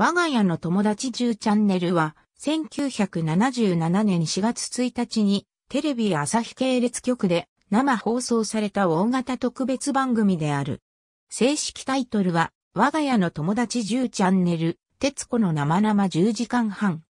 我が家の友達10チャンネルは、1977年4月1日に、テレビ朝日系列局で生放送された大型特別番組である。正式タイトルは、我が家の友達10チャンネル、徹子の生々10時間半。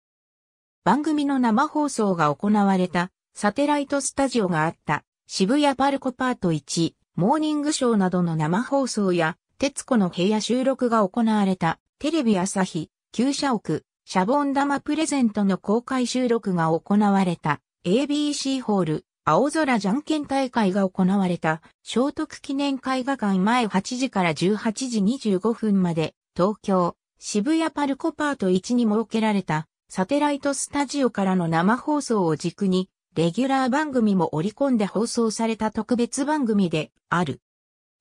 番組の生放送が行われたサテライトスタジオがあった渋谷パルコパート1、モーニングショーなどの生放送や、徹子の部屋収録が行われたテレビ朝日、旧社屋、シャボン玉プレゼントの公開収録が行われた ABC ホール、青空じゃんけん大会が行われた、聖徳記念絵画館前8時から18時25分まで、東京、渋谷パルコパート1に設けられた、サテライトスタジオからの生放送を軸に、レギュラー番組も織り込んで放送された特別番組である。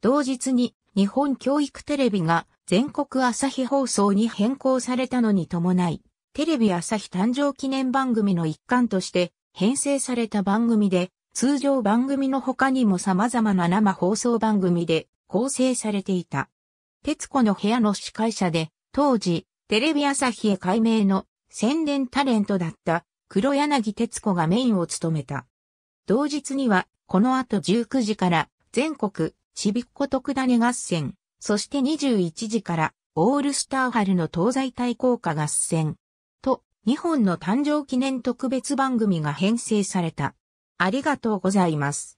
同日に日本教育テレビが全国朝日放送に変更されたのに伴い、テレビ朝日誕生記念番組の一環として編成された番組で、通常番組の他にも様々な生放送番組で構成されていた。徹子の部屋の司会者で、当時、テレビ朝日へ改名の宣伝タレントだった黒柳徹子がメインを務めた。同日には、この後19時から全国ちびっこ特種合戦、そして21時から、オールスター春の東西対抗歌合戦、と、2本の誕生記念特別番組が編成された。ありがとうございます。